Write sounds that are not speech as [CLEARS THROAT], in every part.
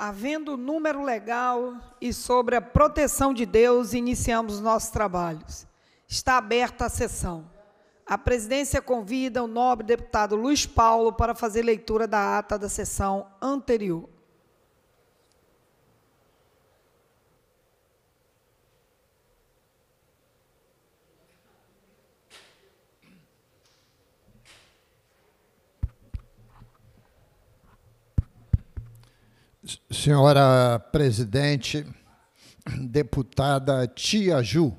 havendo número legal e sobre a proteção de Deus, iniciamos nossos trabalhos. Está aberta a sessão. A presidência convida o nobre deputado Luiz Paulo para fazer leitura da ata da sessão anterior. Senhora presidente, deputada Tia Ju,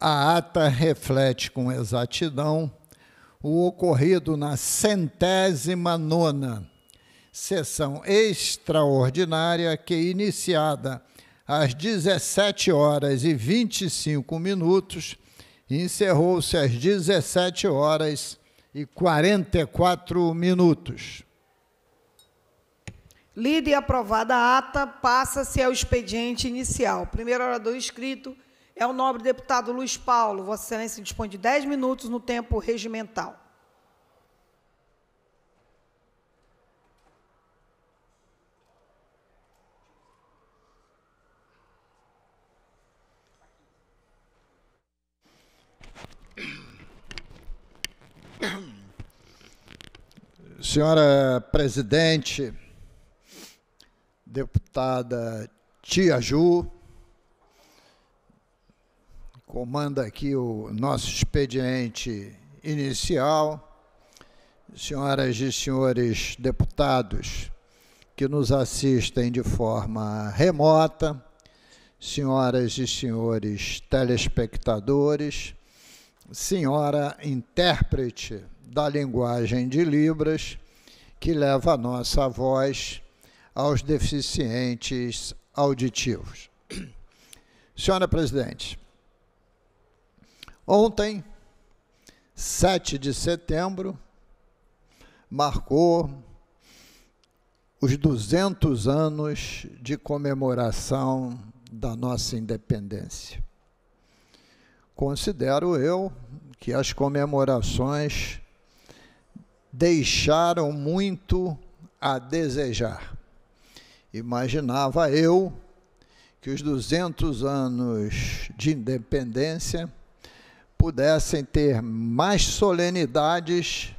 a ata reflete com exatidão o ocorrido na centésima nona sessão extraordinária que, iniciada às 17 horas e 25 minutos, encerrou-se às 17 horas e 44 minutos. Lida e aprovada a ata, passa-se ao expediente inicial. Primeiro orador inscrito é o nobre deputado Luiz Paulo. Vossa Excelência dispõe de 10 minutos no tempo regimental. Senhora presidente, deputada Tia Ju, comanda aqui o nosso expediente inicial. Senhoras e senhores deputados que nos assistem de forma remota, senhoras e senhores telespectadores, senhora intérprete da linguagem de Libras, que leva a nossa voz aos deficientes auditivos. Senhora Presidente, ontem, 7 de setembro, marcou os 200 anos de comemoração da nossa independência. Considero eu que as comemorações deixaram muito a desejar. Imaginava eu que os 200 anos de independência pudessem ter mais solenidades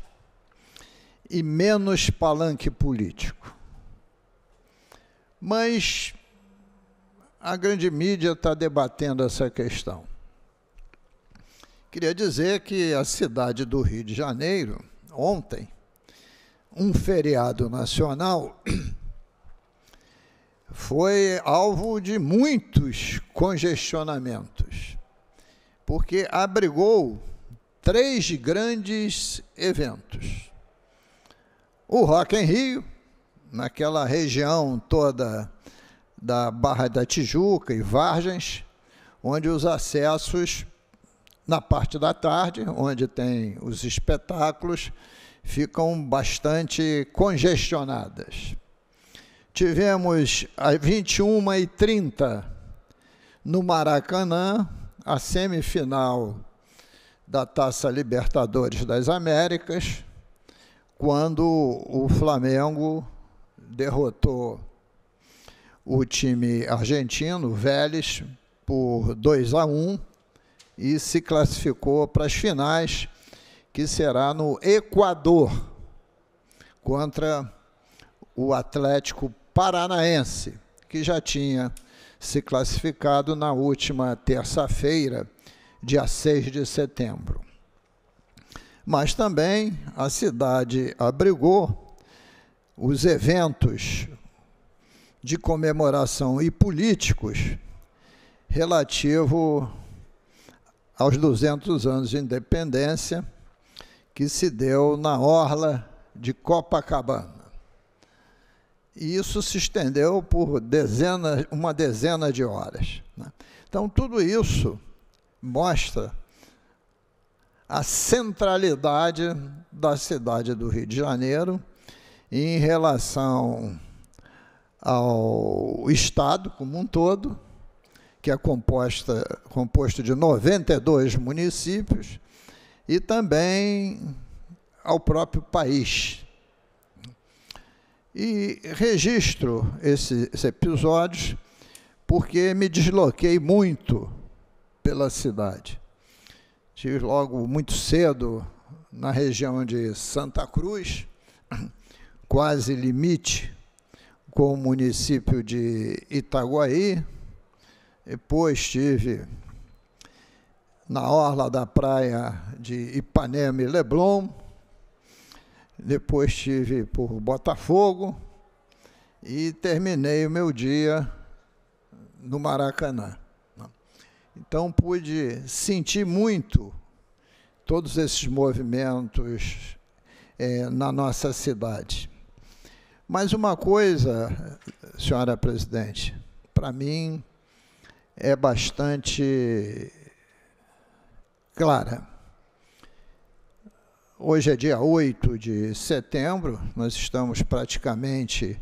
e menos palanque político. Mas a grande mídia está debatendo essa questão. Queria dizer que a cidade do Rio de Janeiro, ontem, um feriado nacional foi alvo de muitos congestionamentos, porque abrigou três grandes eventos. O Rock em Rio, naquela região toda da Barra da Tijuca e Vargens, onde os acessos na parte da tarde, onde tem os espetáculos, ficam bastante congestionadas. Tivemos às 21h30 no Maracanã a semifinal da Taça Libertadores das Américas, quando o Flamengo derrotou o time argentino, Vélez, por 2 a 1 e se classificou para as finais, que será no Equador, contra o Atlético paranaense, que já tinha se classificado na última terça-feira, dia 6 de setembro. Mas também a cidade abrigou os eventos de comemoração e políticos relativo aos 200 anos de independência que se deu na orla de Copacabana. E isso se estendeu por dezenas, uma dezena de horas. Né? Então, tudo isso mostra a centralidade da cidade do Rio de Janeiro em relação ao Estado como um todo, que é composta, composto de 92 municípios, e também ao próprio país. E registro esses episódios porque me desloquei muito pela cidade. Estive logo muito cedo na região de Santa Cruz, [CLEARS THROAT] quase limite com o município de Itaguaí. Depois estive na orla da praia de Ipanema e Leblon depois estive por Botafogo e terminei o meu dia no Maracanã. Então pude sentir muito todos esses movimentos é, na nossa cidade. Mas uma coisa, senhora presidente, para mim é bastante clara. Hoje é dia 8 de setembro, nós estamos praticamente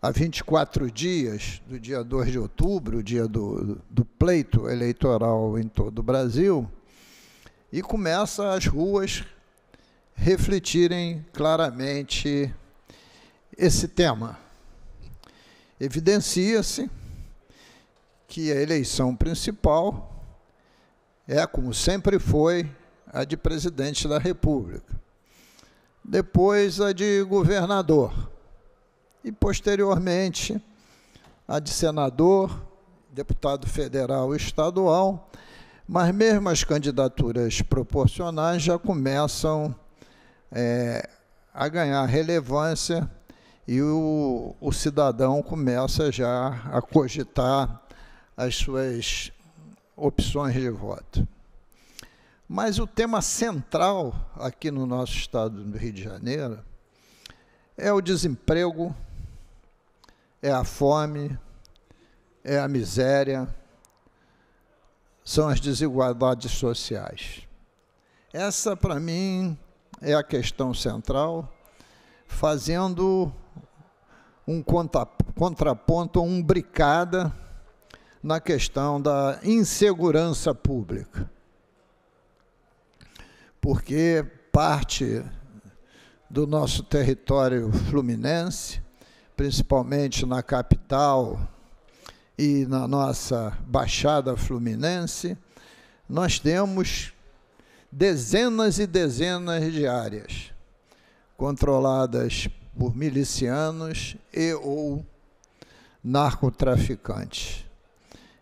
a 24 dias do dia 2 de outubro, dia do, do pleito eleitoral em todo o Brasil, e começa as ruas refletirem claramente esse tema. Evidencia-se que a eleição principal é, como sempre foi, a de presidente da República, depois a de governador e, posteriormente, a de senador, deputado federal e estadual, mas mesmo as candidaturas proporcionais já começam é, a ganhar relevância e o, o, cidadão começa já a cogitar as suas opções de voto. Mas o tema central aqui no nosso estado do Rio de Janeiro é o desemprego, é a fome, é a miséria, são as desigualdades sociais. Essa, para mim, é a questão central, fazendo um contraponto, um bricada na questão da insegurança pública porque parte do nosso território fluminense, principalmente na capital e na nossa Baixada Fluminense, nós temos dezenas e dezenas de áreas controladas por milicianos e ou narcotraficantes.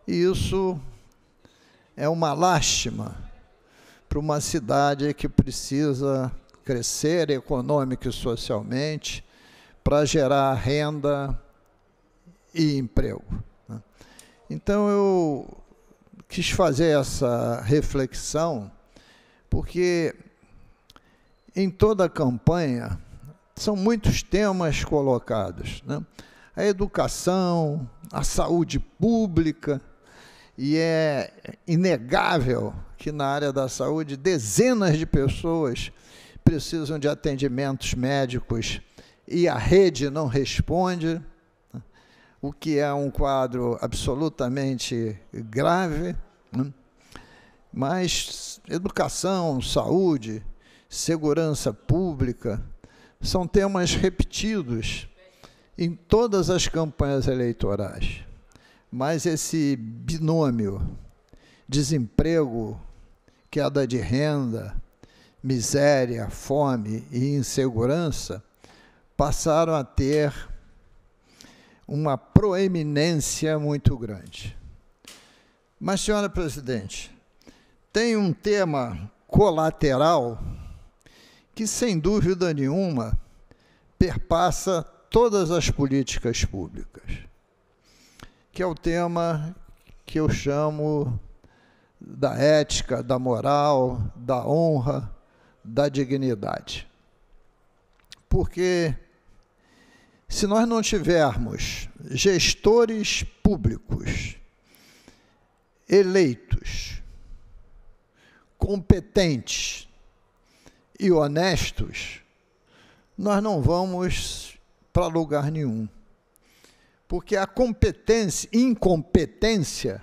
E isso é uma lástima para uma cidade que precisa crescer econômica e socialmente para gerar renda e emprego. Né? Então eu quis fazer essa reflexão porque em toda a campanha são muitos temas colocados, né? a educação, a saúde pública, e é inegável que na área da saúde dezenas de pessoas precisam de atendimentos médicos e a rede não responde, o que é um quadro absolutamente grave. Né? Mas educação, saúde, segurança pública são temas repetidos em todas as campanhas eleitorais mas esse binômio desemprego, queda de renda, miséria, fome e insegurança passaram a ter uma proeminência muito grande. Mas, senhora presidente, tem um tema colateral que, sem dúvida nenhuma, perpassa todas as políticas públicas que é o tema que eu chamo da ética, da moral, da honra, da dignidade. Porque se nós não tivermos gestores públicos eleitos, competentes e honestos, nós não vamos para lugar nenhum porque a competência, incompetência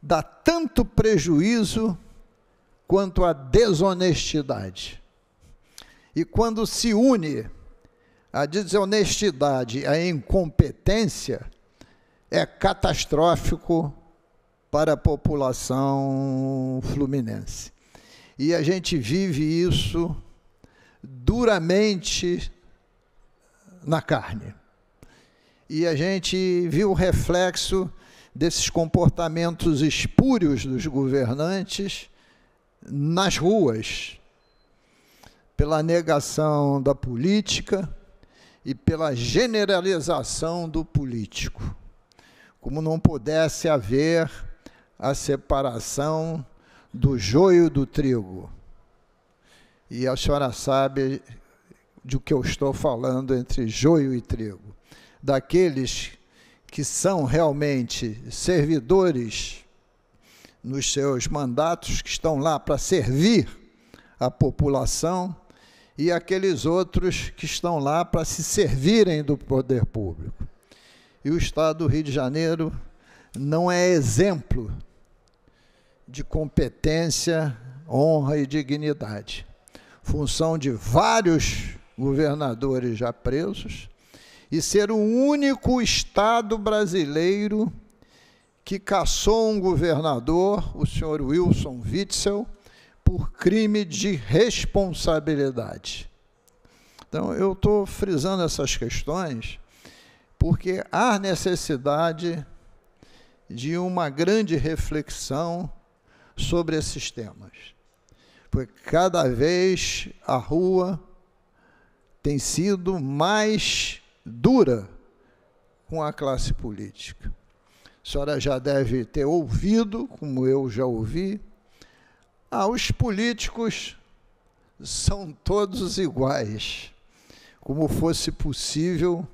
dá tanto prejuízo quanto a desonestidade. E quando se une a desonestidade e a incompetência, é catastrófico para a população fluminense. E a gente vive isso duramente na carne e a gente viu o reflexo desses comportamentos espúrios dos governantes nas ruas, pela negação da política e pela generalização do político, como não pudesse haver a separação do joio do trigo. E a senhora sabe de que eu estou falando entre joio e trigo daqueles que são realmente servidores nos seus mandatos, que estão lá para servir a população, e aqueles outros que estão lá para se servirem do poder público. E o Estado do Rio de Janeiro não é exemplo de competência, honra e dignidade. Função de vários governadores já presos, e ser o único Estado brasileiro que caçou um governador, o senhor Wilson Witzel, por crime de responsabilidade. Então, eu estou frisando essas questões porque há necessidade de uma grande reflexão sobre esses temas. Porque cada vez a rua tem sido mais dura com a classe política. A senhora já deve ter ouvido, como eu já ouvi, ah, os políticos são todos iguais. Como fosse possível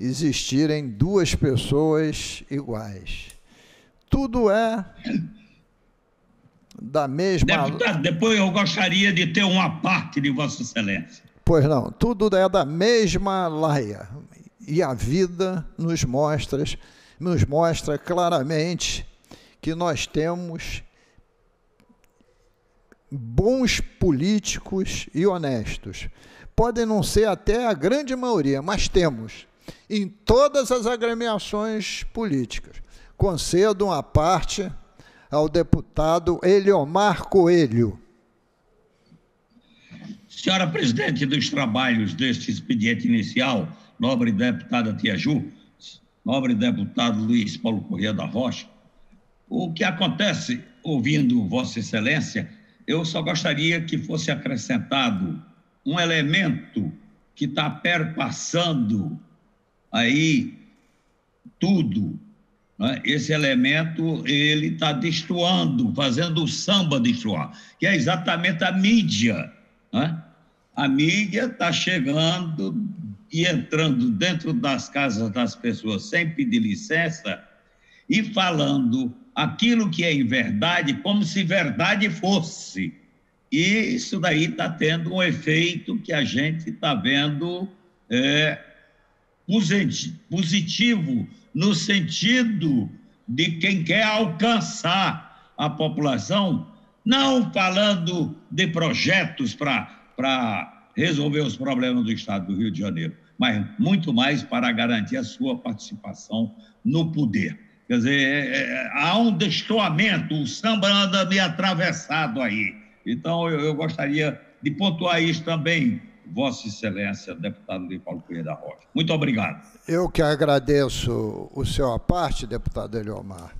existirem duas pessoas iguais. Tudo é da mesma. Deputado, depois eu gostaria de ter uma parte de Vossa Excelência. Pois não, tudo é da mesma laia. E a vida nos mostra, nos mostra claramente que nós temos bons políticos e honestos. Podem não ser até a grande maioria, mas temos em todas as agremiações políticas. Concedo uma parte ao deputado Eliomar Coelho Senhora presidente dos trabalhos deste expediente inicial, nobre deputada Tiaju, nobre deputado Luiz Paulo Corrêa da Rocha, o que acontece, ouvindo Vossa Excelência, eu só gostaria que fosse acrescentado um elemento que está perpassando aí tudo. Né? Esse elemento ele está destruindo, fazendo o samba destruir, que é exatamente a mídia. Né? a mídia está chegando e entrando dentro das casas das pessoas sem pedir licença e falando aquilo que é em verdade como se verdade fosse. E isso daí está tendo um efeito que a gente está vendo é, positivo, no sentido de quem quer alcançar a população, não falando de projetos para para resolver os problemas do Estado do Rio de Janeiro, mas muito mais para garantir a sua participação no poder. Quer dizer, é, é, é há um destoamento, o samba anda meio atravessado aí. Então, eu, eu gostaria de pontuar isso também, Vossa Excelência, deputado Luiz Paulo Cunha da Rocha. Muito obrigado. Eu que agradeço o seu aparte, deputado Eliomar.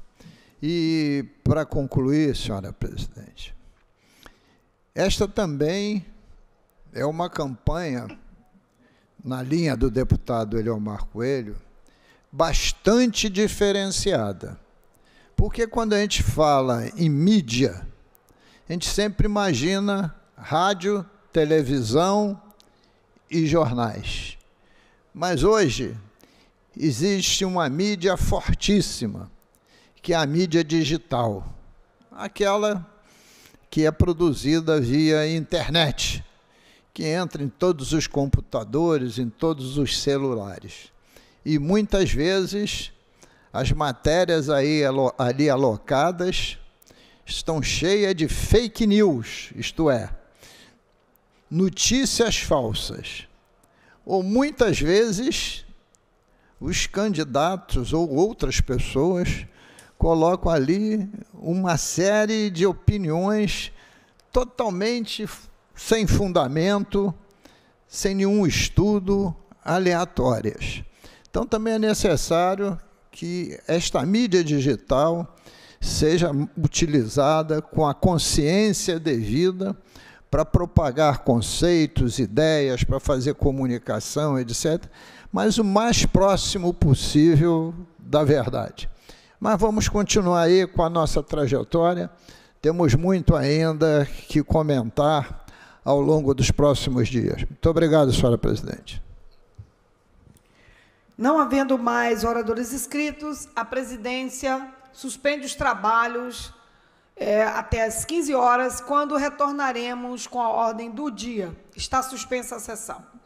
E, para concluir, senhora presidente, esta também é uma campanha, na linha do deputado Eliomar Coelho, bastante diferenciada. Porque quando a gente fala em mídia, a gente sempre imagina rádio, televisão e jornais. Mas hoje existe uma mídia fortíssima, que é a mídia digital, aquela que é produzida via internet, que entra em todos os computadores, em todos os celulares. E muitas vezes as matérias aí, ali alocadas estão cheias de fake news, isto é, notícias falsas. Ou muitas vezes os candidatos ou outras pessoas colocam ali uma série de opiniões totalmente sem fundamento, sem nenhum estudo, aleatórias. Então também é necessário que esta mídia digital seja utilizada com a consciência devida para propagar conceitos, ideias, para fazer comunicação, etc., mas o mais próximo possível da verdade. Mas vamos continuar aí com a nossa trajetória. Temos muito ainda que comentar ao longo dos próximos dias. Muito obrigado, senhora presidente. Não havendo mais oradores inscritos, a presidência suspende os trabalhos é, até às 15 horas, quando retornaremos com a ordem do dia. Está suspensa a sessão.